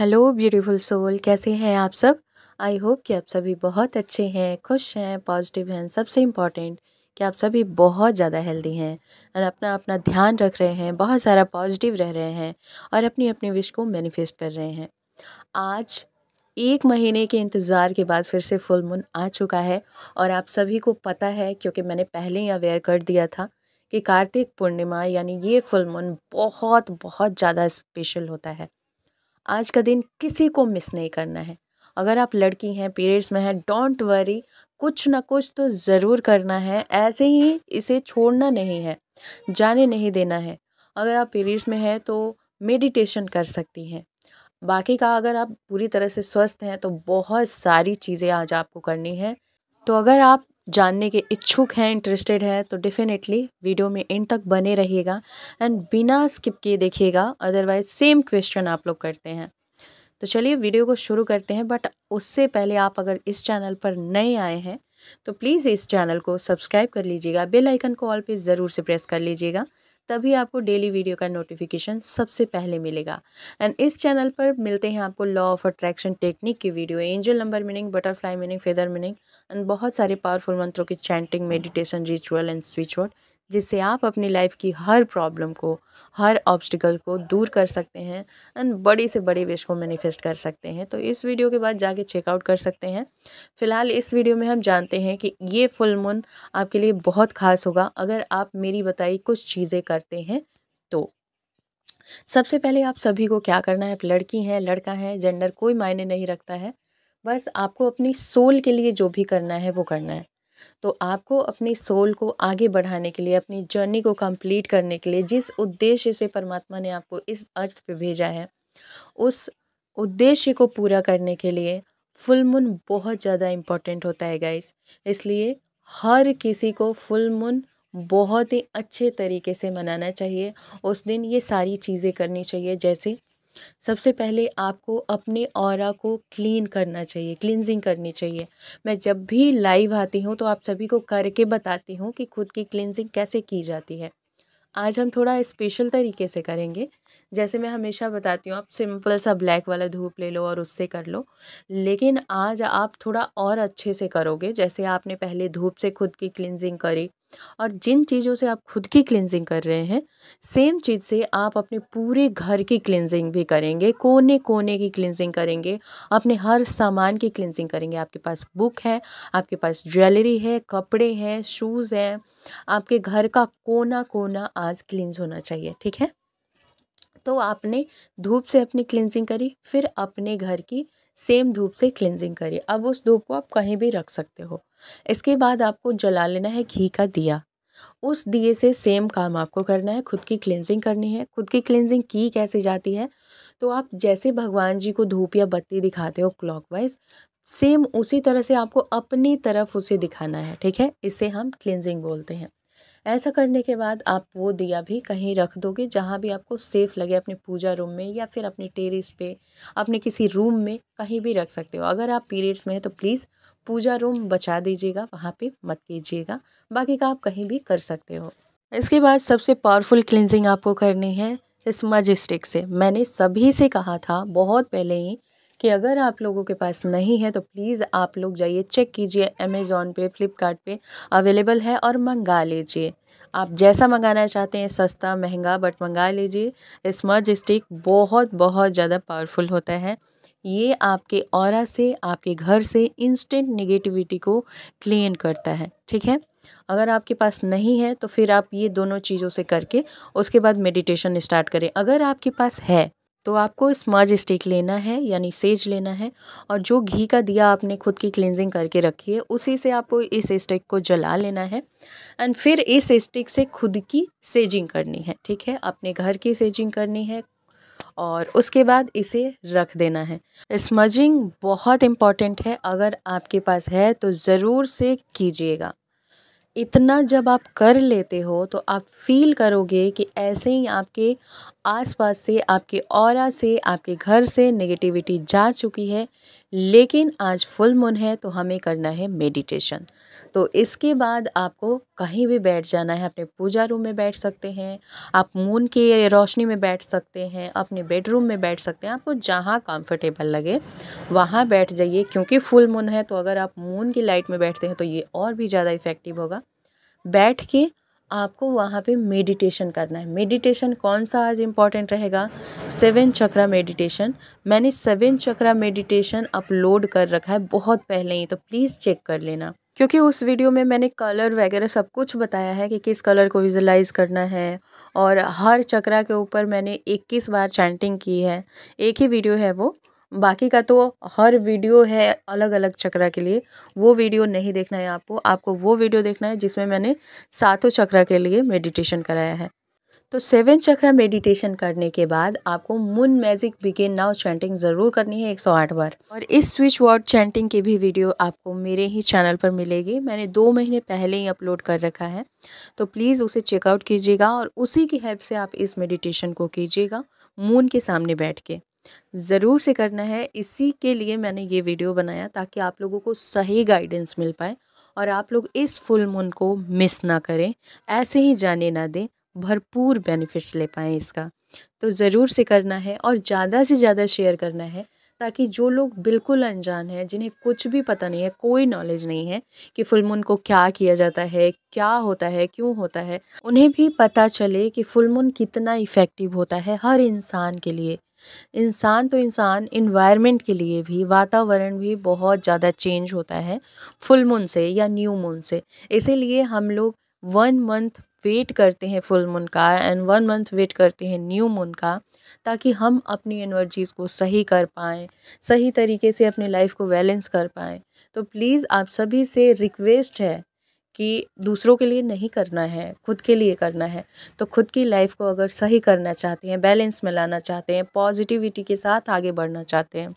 hello beautiful soul कैसे हैं आप सब आई होप कि आप सभी बहुत अच्छे हैं खुश हैं पॉजिटिव हैं सबसे इम्पॉर्टेंट कि आप सभी बहुत ज़्यादा हेल्दी हैं और अपना अपना ध्यान रख रहे हैं बहुत सारा पॉजिटिव रह रहे हैं और अपनी अपनी विश को मैनिफेस्ट कर रहे हैं आज एक महीने के इंतज़ार के बाद फिर से फुल मून आ चुका है और आप सभी को पता है क्योंकि मैंने पहले ही अवेयर कर दिया था कि कार्तिक पूर्णिमा यानी ये फुल मून बहुत बहुत ज़्यादा स्पेशल होता है आज का दिन किसी को मिस नहीं करना है अगर आप लड़की हैं पीरियड्स में हैं डोंट वरी कुछ ना कुछ तो ज़रूर करना है ऐसे ही इसे छोड़ना नहीं है जाने नहीं देना है अगर आप पीरियड्स में हैं तो मेडिटेशन कर सकती हैं बाकी का अगर आप पूरी तरह से स्वस्थ हैं तो बहुत सारी चीज़ें आज आपको करनी है तो अगर आप जानने के इच्छुक हैं इंटरेस्टेड हैं तो डेफ़िनेटली वीडियो में एंड तक बने रहिएगा एंड बिना स्किप किए देखिएगा अदरवाइज सेम क्वेश्चन आप लोग करते हैं तो चलिए वीडियो को शुरू करते हैं बट उससे पहले आप अगर इस चैनल पर नए आए हैं तो प्लीज़ इस चैनल को सब्सक्राइब कर लीजिएगा बेल आइकन को ऑल पे ज़रूर से प्रेस कर लीजिएगा तभी आपको डेली वीडियो का नोटिफिकेशन सबसे पहले मिलेगा एंड इस चैनल पर मिलते हैं आपको लॉ ऑफ अट्रैक्शन टेक्निक की video angel number meaning butterfly meaning feather meaning and बहुत सारे पावरफुल मंत्रों की chanting meditation ritual and switch word जिससे आप अपनी लाइफ की हर प्रॉब्लम को हर ऑब्स्टिकल को दूर कर सकते हैं एंड बड़े से बड़े विश को मैनिफेस्ट कर सकते हैं तो इस वीडियो के बाद जाके चेकआउट कर सकते हैं फिलहाल इस वीडियो में हम जानते हैं कि ये फुल मून आपके लिए बहुत खास होगा अगर आप मेरी बताई कुछ चीज़ें करते हैं तो सबसे पहले आप सभी को क्या करना है आप लड़की हैं लड़का है जेंडर कोई मायने नहीं रखता है बस आपको अपनी सोल के लिए जो भी करना है वो करना है तो आपको अपनी सोल को आगे बढ़ाने के लिए अपनी जर्नी को कंप्लीट करने के लिए जिस उद्देश्य से परमात्मा ने आपको इस अर्थ पे भेजा है उस उद्देश्य को पूरा करने के लिए फुल मून बहुत ज़्यादा इम्पॉर्टेंट होता है गाइस इसलिए हर किसी को फुल मून बहुत ही अच्छे तरीके से मनाना चाहिए उस दिन ये सारी चीज़ें करनी चाहिए जैसे सबसे पहले आपको अपने और को क्लीन करना चाहिए क्लिनजिंग करनी चाहिए मैं जब भी लाइव आती हूँ तो आप सभी को करके बताती हूँ कि खुद की क्लिनजिंग कैसे की जाती है आज हम थोड़ा स्पेशल तरीके से करेंगे जैसे मैं हमेशा बताती हूँ आप सिंपल सा ब्लैक वाला धूप ले लो और उससे कर लो लेकिन आज आप थोड़ा और अच्छे से करोगे जैसे आपने पहले धूप से खुद की क्लिनजिंग करी और जिन चीज़ों से आप खुद की क्लिनजिंग कर रहे हैं सेम चीज़ से आप अपने पूरे घर की क्लिनजिंग भी करेंगे कोने कोने की क्लिनजिंग करेंगे अपने हर सामान की क्लिनजिंग करेंगे आपके पास बुक है आपके पास ज्वेलरी है कपड़े हैं शूज़ हैं आपके घर का कोना कोना आज क्लिनज होना चाहिए ठीक है तो आपने धूप से अपनी क्लिनजिंग करी फिर अपने घर की सेम धूप से क्लिनजिंग करिए अब उस धूप को आप कहीं भी रख सकते हो इसके बाद आपको जला लेना है घी का दिया उस दिए से सेम काम आपको करना है खुद की क्लिनजिंग करनी है खुद की क्लिनजिंग की कैसे जाती है तो आप जैसे भगवान जी को धूप या बत्ती दिखाते हो क्लॉकवाइज सेम उसी तरह से आपको अपनी तरफ उसे दिखाना है ठीक है इसे हम क्लिनजिंग बोलते हैं ऐसा करने के बाद आप वो दिया भी कहीं रख दोगे जहाँ भी आपको सेफ़ लगे अपने पूजा रूम में या फिर अपने टेरेस पे अपने किसी रूम में कहीं भी रख सकते हो अगर आप पीरियड्स में हैं तो प्लीज़ पूजा रूम बचा दीजिएगा वहाँ पे मत कीजिएगा बाकी का आप कहीं भी कर सकते हो इसके बाद सबसे पावरफुल क्लिनजिंग आपको करनी है इस मजिस्टिक से मैंने सभी से कहा था बहुत पहले ही कि अगर आप लोगों के पास नहीं है तो प्लीज़ आप लोग जाइए चेक कीजिए अमेज़ोन पे फ़्लिपकार्ट पे अवेलेबल है और मंगा लीजिए आप जैसा मंगाना चाहते हैं सस्ता महंगा बट मंगा लीजिए स्मर्ज स्टिक बहुत बहुत ज़्यादा पावरफुल होता है ये आपके और से आपके घर से इंस्टेंट निगेटिविटी को क्लीन करता है ठीक है अगर आपके पास नहीं है तो फिर आप ये दोनों चीज़ों से करके उसके बाद मेडिटेशन स्टार्ट करें अगर आपके पास है तो आपको स्मज स्टिक लेना है यानी सेज लेना है और जो घी का दिया आपने खुद की क्लिनजिंग करके रखी है उसी से आपको इस स्टिक को जला लेना है एंड फिर इस स्टिक से खुद की सेजिंग करनी है ठीक है अपने घर की सेजिंग करनी है और उसके बाद इसे रख देना है स्मजिंग बहुत इम्पॉर्टेंट है अगर आपके पास है तो ज़रूर से कीजिएगा इतना जब आप कर लेते हो तो आप फील करोगे कि ऐसे ही आपके आसपास से आपके और से आपके घर से नेगेटिविटी जा चुकी है लेकिन आज फुल मून है तो हमें करना है मेडिटेशन तो इसके बाद आपको कहीं भी बैठ जाना है अपने पूजा रूम में बैठ सकते हैं आप मून की रोशनी में बैठ सकते हैं अपने बेडरूम में बैठ सकते हैं आपको जहाँ कंफर्टेबल लगे वहाँ बैठ जाइए क्योंकि फुल मून है तो अगर आप मून की लाइट में बैठते हैं तो ये और भी ज़्यादा इफ़ेक्टिव होगा बैठ के आपको वहाँ पे मेडिटेशन करना है मेडिटेशन कौन सा आज इम्पॉर्टेंट रहेगा सेवन चक्रा मेडिटेशन मैंने सेवन चक्रा मेडिटेशन अपलोड कर रखा है बहुत पहले ही तो प्लीज़ चेक कर लेना क्योंकि उस वीडियो में मैंने कलर वगैरह सब कुछ बताया है कि किस कलर को विजुलाइज करना है और हर चक्रा के ऊपर मैंने इक्कीस बार चैंटिंग की है एक ही वीडियो है वो बाकी का तो हर वीडियो है अलग अलग चक्रा के लिए वो वीडियो नहीं देखना है आपको आपको वो वीडियो देखना है जिसमें मैंने सातों चक्रा के लिए मेडिटेशन कराया है तो सेवन चक्रा मेडिटेशन करने के बाद आपको moon magic begin now chanting ज़रूर करनी है 108 बार और इस स्विच वर्ड चैंटिंग की भी वीडियो आपको मेरे ही चैनल पर मिलेगी मैंने दो महीने पहले ही अपलोड कर रखा है तो प्लीज़ उसे चेकआउट कीजिएगा और उसी की हेल्प से आप इस मेडिटेशन को कीजिएगा मून के सामने बैठ के ज़रूर से करना है इसी के लिए मैंने ये वीडियो बनाया ताकि आप लोगों को सही गाइडेंस मिल पाए और आप लोग इस फुल मून को मिस ना करें ऐसे ही जाने ना दें भरपूर बेनिफिट्स ले पाएँ इसका तो ज़रूर से करना है और ज़्यादा से ज़्यादा शेयर करना है ताकि जो लोग बिल्कुल अनजान हैं जिन्हें कुछ भी पता नहीं है कोई नॉलेज नहीं है कि फुल मून को क्या किया जाता है क्या होता है क्यों होता है उन्हें भी पता चले कि फुल मून कितना इफ़ेक्टिव होता है हर इंसान के लिए इंसान तो इंसान इन्वायरमेंट के लिए भी वातावरण भी बहुत ज़्यादा चेंज होता है फुल मून से या न्यू मून से इसीलिए हम लोग वन मंथ वेट करते हैं फुल मून का एंड वन मंथ वेट करते हैं न्यू मून का ताकि हम अपनी एनर्जीज़ को सही कर पाएँ सही तरीके से अपने लाइफ को बैलेंस कर पाएँ तो प्लीज़ आप सभी से रिक्वेस्ट है कि दूसरों के लिए नहीं करना है खुद के लिए करना है तो खुद की लाइफ को अगर सही करना चाहते हैं बैलेंस में लाना चाहते हैं पॉजिटिविटी के साथ आगे बढ़ना चाहते हैं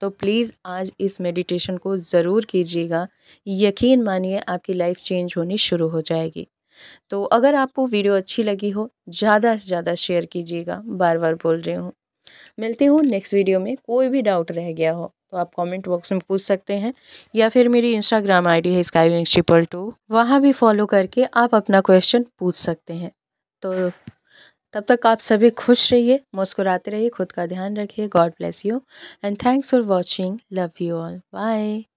तो प्लीज़ आज इस मेडिटेशन को ज़रूर कीजिएगा यकीन मानिए आपकी लाइफ चेंज होनी शुरू हो जाएगी तो अगर आपको वीडियो अच्छी लगी हो ज़्यादा से ज़्यादा शेयर कीजिएगा बार बार बोल रही हूँ मिलती हूँ नेक्स्ट वीडियो में कोई भी डाउट रह गया हो तो आप कमेंट बॉक्स में पूछ सकते हैं या फिर मेरी इंस्टाग्राम आईडी है स्काई विंग्स ट्रिपल टू वहाँ भी फॉलो करके आप अपना क्वेश्चन पूछ सकते हैं तो तब तक आप सभी खुश रहिए मुस्कुराते रहिए खुद का ध्यान रखिए God bless you and thanks for watching love you all bye